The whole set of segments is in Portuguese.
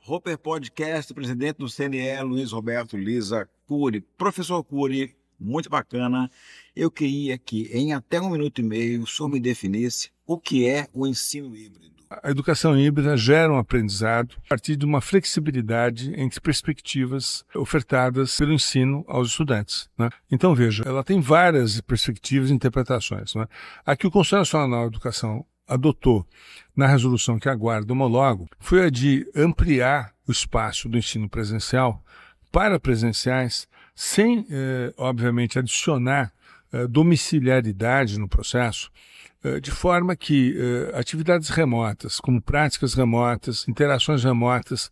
Roper Podcast, presidente do CNE, Luiz Roberto Lisa Cury. Professor Cury, muito bacana. Eu queria que, em até um minuto e meio, o senhor me definisse o que é o ensino híbrido. A educação híbrida gera um aprendizado a partir de uma flexibilidade entre perspectivas ofertadas pelo ensino aos estudantes. Né? Então, veja, ela tem várias perspectivas e interpretações. Né? o Conselho Nacional de Educação adotou na resolução que aguarda o homologo foi a de ampliar o espaço do ensino presencial para presenciais, sem, eh, obviamente, adicionar eh, domiciliaridade no processo, eh, de forma que eh, atividades remotas, como práticas remotas, interações remotas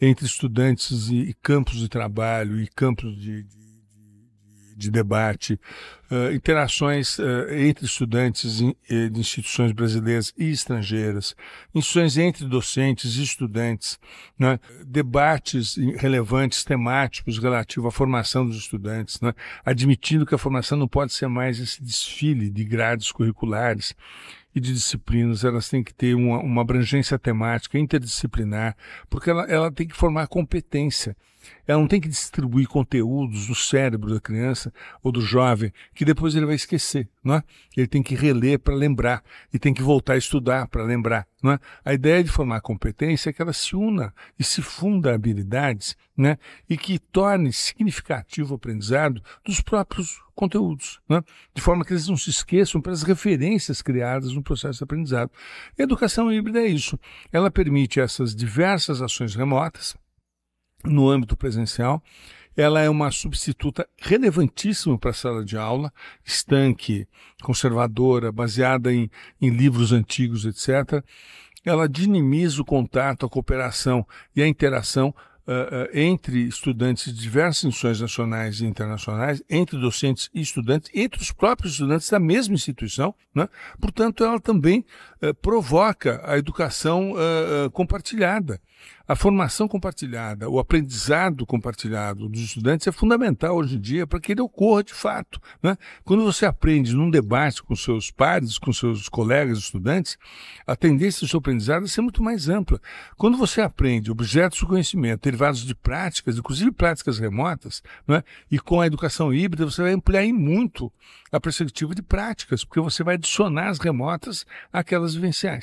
entre estudantes e, e campos de trabalho e campos de, de de debate, uh, interações uh, entre estudantes in, eh, de instituições brasileiras e estrangeiras, instituições entre docentes e estudantes, né? debates relevantes, temáticos, relativo à formação dos estudantes, né? admitindo que a formação não pode ser mais esse desfile de grades curriculares e de disciplinas, elas têm que ter uma, uma abrangência temática interdisciplinar, porque ela, ela tem que formar competência. Ela não tem que distribuir conteúdos do cérebro da criança ou do jovem que depois ele vai esquecer, não é? Ele tem que reler para lembrar e tem que voltar a estudar para lembrar, não é? A ideia de formar competência é que ela se una e se funda habilidades, né? E que torne significativo o aprendizado dos próprios conteúdos, né? de forma que eles não se esqueçam pelas referências criadas no processo de aprendizado. A educação híbrida é isso. Ela permite essas diversas ações remotas, no âmbito presencial. Ela é uma substituta relevantíssima para a sala de aula, estanque, conservadora, baseada em, em livros antigos, etc. Ela dinamiza o contato, a cooperação e a interação Uh, uh, entre estudantes de diversas instituições nacionais e internacionais, entre docentes e estudantes, entre os próprios estudantes da mesma instituição. Né? Portanto, ela também uh, provoca a educação compartilhada. A formação compartilhada, o aprendizado compartilhado dos estudantes é fundamental hoje em dia para que ele ocorra de fato. Né? Quando você aprende num debate com seus pares, com seus colegas estudantes, a tendência do seu aprendizado é ser muito mais ampla. Quando você aprende objetos de conhecimento derivados de práticas, inclusive práticas remotas, né? e com a educação híbrida, você vai ampliar em muito a perspectiva de práticas, porque você vai adicionar as remotas àquelas vivenciais.